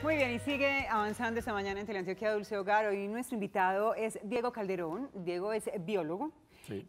Muy bien, y sigue avanzando esta mañana en Teleantioquia Dulce Hogar. Hoy nuestro invitado es Diego Calderón. Diego es biólogo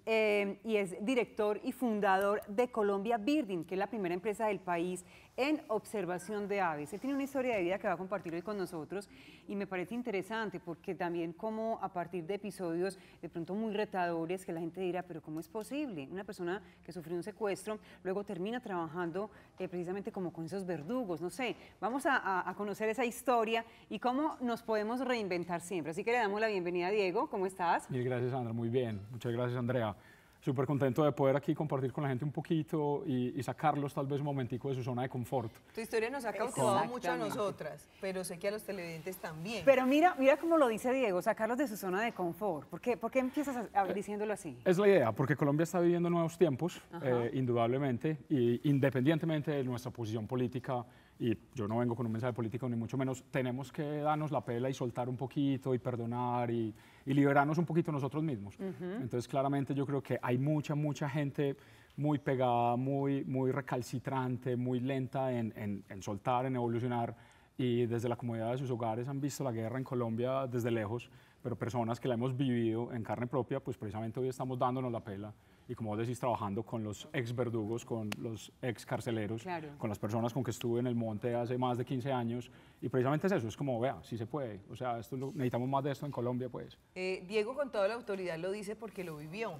eh, y es director y fundador de Colombia Birding, que es la primera empresa del país en observación de aves. Él tiene una historia de vida que va a compartir hoy con nosotros y me parece interesante porque también como a partir de episodios de pronto muy retadores que la gente dirá, pero ¿cómo es posible? Una persona que sufrió un secuestro luego termina trabajando eh, precisamente como con esos verdugos, no sé. Vamos a, conocer esa historia y cómo nos podemos reinventar siempre. Así que le damos la bienvenida a Diego, ¿cómo estás? Mil gracias Andrea, muy bien. Muchas gracias Andrea súper contento de poder aquí compartir con la gente un poquito y, sacarlos tal vez un momentico de su zona de confort. Tu historia nos ha cautivado mucho a nosotras, pero sé que a los televidentes también. Pero mira, mira cómo lo dice Diego, sacarlos de su zona de confort. ¿Por qué, por qué empiezas eh, diciéndolo así? Es la idea, porque Colombia está viviendo nuevos tiempos, eh, indudablemente, y independientemente de nuestra posición política y yo no vengo con un mensaje político ni mucho menos, tenemos que darnos la pela y soltar un poquito y perdonar y, y liberarnos un poquito nosotros mismos. Entonces, claramente yo creo que hay mucha, mucha gente muy pegada, muy, muy recalcitrante, muy lenta en, en, en soltar, en evolucionar y desde la comodidad de sus hogares han visto la guerra en Colombia desde lejos, pero personas que la hemos vivido en carne propia, pues precisamente hoy estamos dándonos la pela y como vos decís, trabajando con los ex verdugos, con los ex carceleros, con las personas con que estuve en el monte hace más de 15 años. Y precisamente es eso, es como, vea, sí se puede. O sea, esto necesitamos más de esto en Colombia, pues. Eh, Diego con toda la autoridad lo dice porque lo vivió.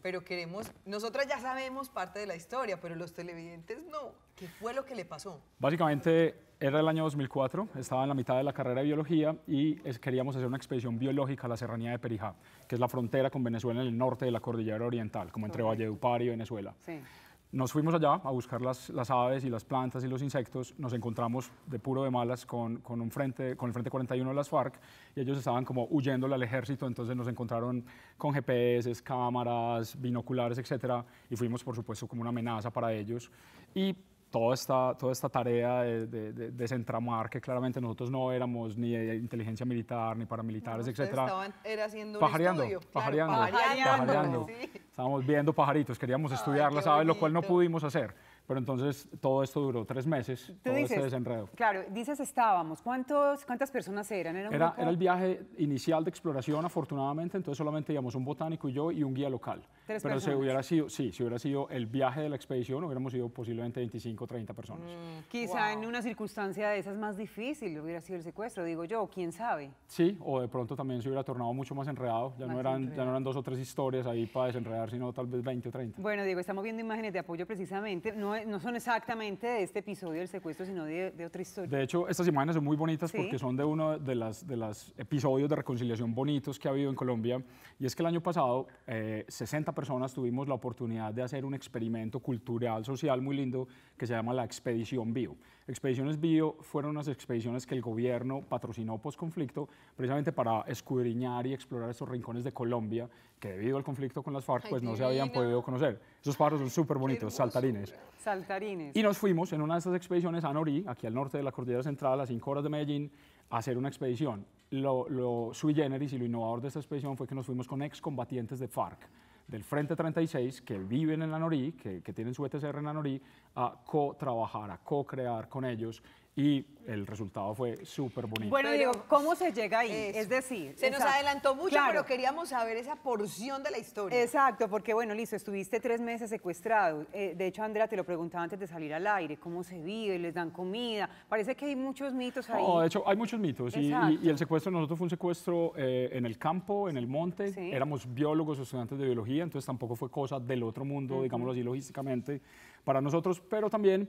Pero queremos, nosotras ya sabemos parte de la historia, pero los televidentes no. ¿Qué fue lo que le pasó? Básicamente era el año 2004, estaba en la mitad de la carrera de biología y queríamos hacer una expedición biológica a la serranía de Perijá, que es la frontera con Venezuela en el norte de la cordillera oriental, como entre Valledupar y Venezuela. Nos fuimos allá a buscar las, aves y las plantas y los insectos, nos encontramos de puro de malas con, con, un frente, con el Frente 41 de las FARC y ellos estaban como huyéndole al ejército, entonces nos encontraron con GPS, cámaras, binoculares, etcétera, y fuimos por supuesto como una amenaza para ellos. Y toda esta, toda esta tarea de, de, de, desentramar, que claramente nosotros no éramos ni inteligencia militar, ni paramilitares, etcétera. Estaban, era haciendo un estudio, pajareando, pajareando, Estábamos viendo pajaritos, queríamos estudiarla estudiarlas, Lo cual no pudimos hacer. Pero entonces todo esto duró tres meses, todo este desenredo. Claro, dices estábamos. ¿Cuántos, ¿Cuántas personas eran? ¿Era, era, el viaje inicial de exploración, afortunadamente, entonces solamente íbamos un botánico y yo y un guía local. ¿Tres Pero personas? si hubiera sido, sí, si hubiera sido el viaje de la expedición, hubiéramos sido posiblemente 25 o 30 personas. Mm, quizá en una circunstancia de esas más difícil hubiera sido el secuestro, digo yo, quién sabe. Sí, o de pronto también se hubiera tornado mucho más enredado, ya, no, eran, ya no eran dos o tres historias ahí para desenredar, sino tal vez 20 o 30. Bueno, Diego, estamos viendo imágenes de apoyo precisamente. No no, son exactamente de este episodio del secuestro, sino de, otra historia. De hecho, estas imágenes son muy bonitas porque son de uno de los episodios de reconciliación bonitos que ha habido en Colombia. Y es que el año pasado, 60 eh, personas tuvimos la oportunidad de hacer un experimento cultural, social muy lindo que se llama la Expedición Bio. Expediciones Bio fueron unas expediciones que el gobierno patrocinó post-conflicto precisamente para escudriñar y explorar esos rincones de Colombia que debido al conflicto con las FARC pues no se habían podido conocer. Esos pájaros son súper bonitos, saltarines. Saltarines. Y nos fuimos en una de esas expediciones a Norí, aquí al norte de la Cordillera Central, a 5 horas de Medellín, a hacer una expedición. Lo, lo sui generis y lo innovador de esta expedición fue que nos fuimos con excombatientes de FARC, del Frente 36, que viven en la Norí, que, que tienen su ETCR en la Norí, a co-trabajar, a co-crear con ellos y el resultado fue súper bonito. Bueno, digo ¿cómo se llega ahí? Es decir... Se nos adelantó mucho, pero queríamos saber esa porción de la historia. Exacto, porque bueno, listo, estuviste tres meses secuestrado. Eh, de hecho, Andrea, te lo preguntaba antes de salir al aire, cómo se vive, les dan comida. Parece que hay muchos mitos ahí. No, oh, de hecho, hay muchos mitos. Y, el secuestro, nosotros fue un secuestro eh, en el campo, en el monte. Éramos biólogos, estudiantes de biología, entonces tampoco fue cosa del otro mundo, digámoslo así, logísticamente, para nosotros, pero también...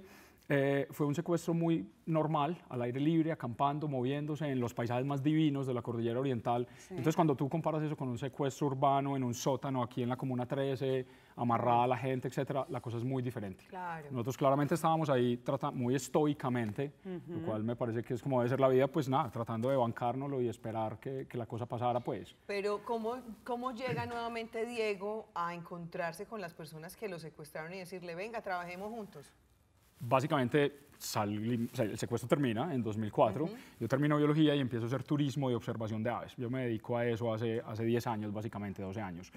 Eh, fue un secuestro muy normal, al aire libre, acampando, moviéndose en los paisajes más divinos de la cordillera oriental. Entonces, cuando tú comparas eso con un secuestro urbano en un sótano aquí en la Comuna 13, amarrada a la gente, etc., la cosa es muy diferente. Nosotros claramente estábamos ahí muy estoicamente, lo cual me parece que es como debe ser la vida, pues nada, tratando de bancárnoslo y esperar que, la cosa pasara, pues. Pero, ¿cómo, ¿cómo llega nuevamente Diego a encontrarse con las personas que lo secuestraron y decirle, venga, trabajemos juntos? básicamente el secuestro termina en 2004, yo termino biología y empiezo a hacer turismo y observación de aves. Yo me dedico a eso hace, hace 10 años, básicamente 12 años.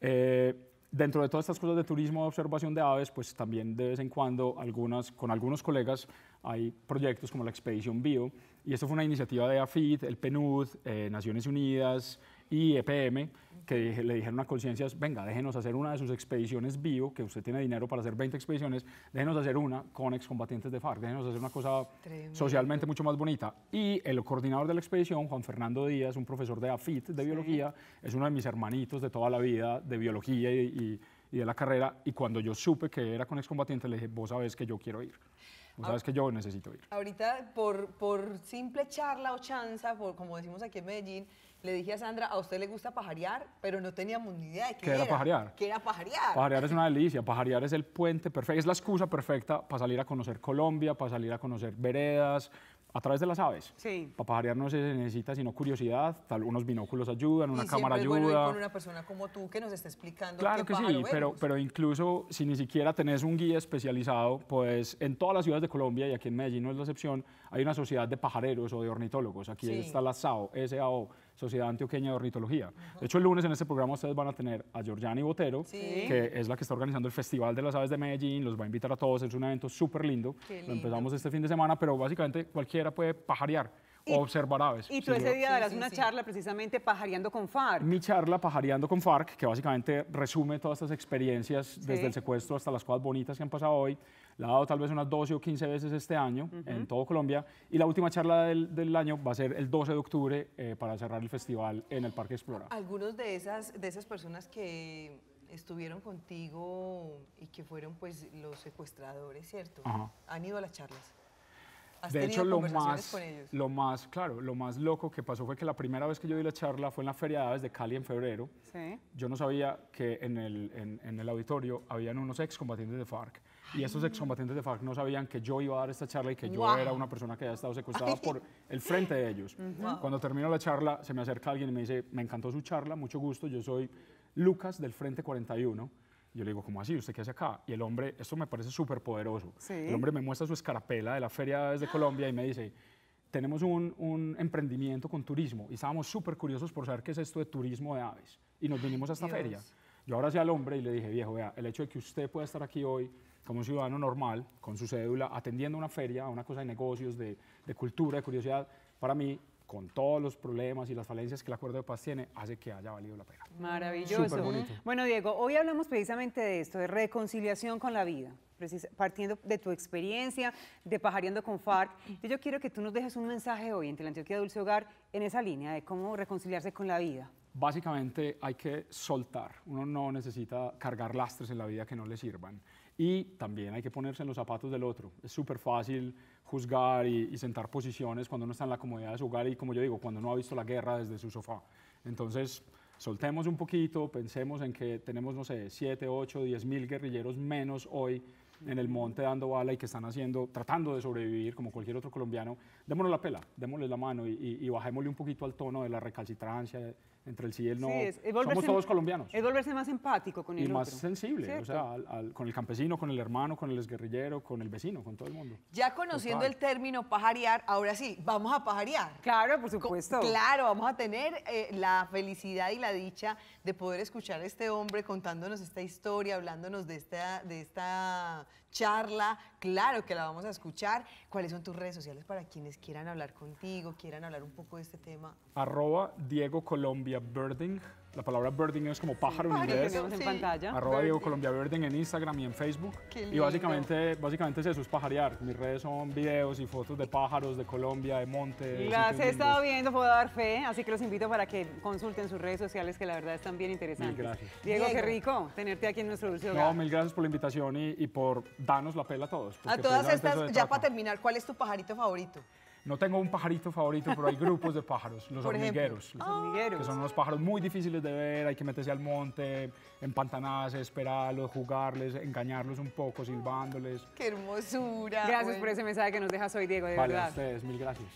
Eh, dentro de todas estas cosas de turismo y observación de aves, pues también de vez en cuando con algunos colegas hay proyectos como la Expedición Bio, y esto fue una iniciativa de AFID, el PNUD, eh, Naciones Unidas y EPM, que le dijeron a Conciencias, venga, déjenos hacer una de sus expediciones vivo, que usted tiene dinero para hacer 20 expediciones, déjenos hacer una con excombatientes de FARC, déjenos hacer una cosa socialmente mucho más bonita. Y el coordinador de la expedición, Juan Fernando Díaz, un profesor de AFIT de biología, es uno de mis hermanitos de toda la vida de biología y, de la carrera, y cuando yo supe que era con excombatientes, le dije, vos sabés que yo quiero ir sabes que yo necesito ir. Ahorita, por, simple charla o chanza, por, como decimos aquí en Medellín, le dije a Sandra, a usted le gusta pajarear, pero no teníamos ni idea de qué, era. pajarear? ¿Qué era pajarear? Pajarear es una delicia, pajarear es el puente perfecto, es la excusa perfecta para salir a conocer Colombia, para salir a conocer veredas, a través de las aves. Sí. Para pajarear no se necesita sino curiosidad, tal, unos binóculos ayudan, una cámara ayuda. Bueno ir con una persona como tú que nos está explicando. Claro que sí, pero, pero incluso si ni siquiera tenés un guía especializado, pues en todas las ciudades de Colombia, y aquí en Medellín no es la excepción, hay una sociedad de pajareros o de ornitólogos. Aquí está la SAO, SAO, Sociedad Antioqueña de Ornitología. De hecho, el lunes en este programa ustedes van a tener a Georgiani Botero, que es la que está organizando el Festival de las Aves de Medellín, los va a invitar a todos, es un evento súper lindo. lindo. Lo empezamos este fin de semana, pero básicamente cualquiera puede pajarear observar aves. Y tú ese día darás una charla precisamente pajareando con FARC. Mi charla pajareando con FARC, que básicamente resume todas estas experiencias desde el secuestro hasta las cosas bonitas que han pasado hoy. La he dado tal vez unas 12 o 15 veces este año en todo Colombia. Y la última charla del, del año va a ser el 12 de octubre eh, para cerrar el festival en el Parque Explora. Algunos de esas, de esas personas que estuvieron contigo y que fueron pues los secuestradores, ¿cierto? Han ido a las charlas de hecho, lo más, claro, lo más loco que pasó fue que la primera vez que yo di la charla fue en la Feria de Aves de Cali en febrero. Yo no sabía que en el, auditorio habían unos excombatientes de FARC. Y esos excombatientes de FARC no sabían que yo iba a dar esta charla y que yo era una persona que había estado secuestrada por el frente de ellos. Cuando termino la charla, se me acerca alguien y me dice, me encantó su charla, mucho gusto, yo soy Lucas del Frente 41 yo le digo, ¿cómo así? ¿Usted qué hace acá? Y el hombre, esto me parece súper poderoso. El hombre me muestra su escarapela de la feria de de Colombia y me dice, tenemos un, un emprendimiento con turismo y estábamos súper curiosos por saber qué es esto de turismo de aves. Y nos vinimos a esta feria. Yo ahora al hombre y le dije, viejo, vea, el hecho de que usted pueda estar aquí hoy como un ciudadano normal, con su cédula, atendiendo una feria, una cosa de negocios, de, de cultura, de curiosidad, para mí con todos los problemas y las falencias que el acuerdo de paz tiene, hace que haya valido la pena. Maravilloso. Bueno, Diego, hoy hablamos precisamente de esto, de reconciliación con la vida, partiendo de tu experiencia, de pajareando con FARC. yo quiero que tú nos dejes un mensaje hoy entre la Antioquia Dulce Hogar en esa línea de cómo reconciliarse con la vida. Básicamente hay que soltar, uno no necesita cargar lastres en la vida que no le sirvan y también hay que ponerse en los zapatos del otro. Es súper fácil juzgar y, sentar posiciones cuando no está en la comodidad de su hogar y, como yo digo, cuando no ha visto la guerra desde su sofá. Entonces, soltemos un poquito, pensemos en que tenemos, no sé, 7, 8, 10 mil guerrilleros menos hoy en el monte dando bala y que están haciendo, tratando de sobrevivir como cualquier otro colombiano, démosle la pela, démosle la mano y bajémosle un poquito al tono de la recalcitrancia, entre el sí y el no. Somos todos colombianos. Es volverse más empático con el Y más sensible, o sea, con el campesino, con el hermano, con el exguerrillero, con el vecino, con todo el mundo. Ya conociendo el término pajarear, ahora sí, vamos a pajarear. Claro, por supuesto. claro, vamos a tener eh, la felicidad y la dicha de poder escuchar a este hombre contándonos esta historia, hablándonos de esta, de esta charla, claro que la vamos a escuchar. ¿Cuáles son tus redes sociales para quienes quieran hablar contigo, quieran hablar un poco de este tema? Arroba Diego Colombia Birding la palabra birding es como pájaro en inglés. en pantalla. Arroba Diego Colombia Birding en Instagram y en Facebook. Y básicamente, básicamente es eso, es pajarear. Mis redes son videos y fotos de pájaros de Colombia, de montes. Las he estado viendo, puedo dar fe, así que los invito para que consulten sus redes sociales que la verdad están bien interesantes. Diego, qué rico tenerte aquí en nuestro dulce No, mil gracias por la invitación y, y por darnos la pela a todos. A pues todas estas, ya para terminar, ¿cuál es tu pajarito favorito? No tengo un pajarito favorito, pero hay grupos de pájaros, los hormigueros. los ah. hormigueros. Que son unos pájaros muy difíciles de ver, hay que meterse al monte, empantanarse, esperarlos, jugarles, engañarlos un poco, silbándoles. ¡Qué hermosura! Gracias por ese mensaje que nos dejas hoy, Diego, de vale, a ustedes, mil gracias.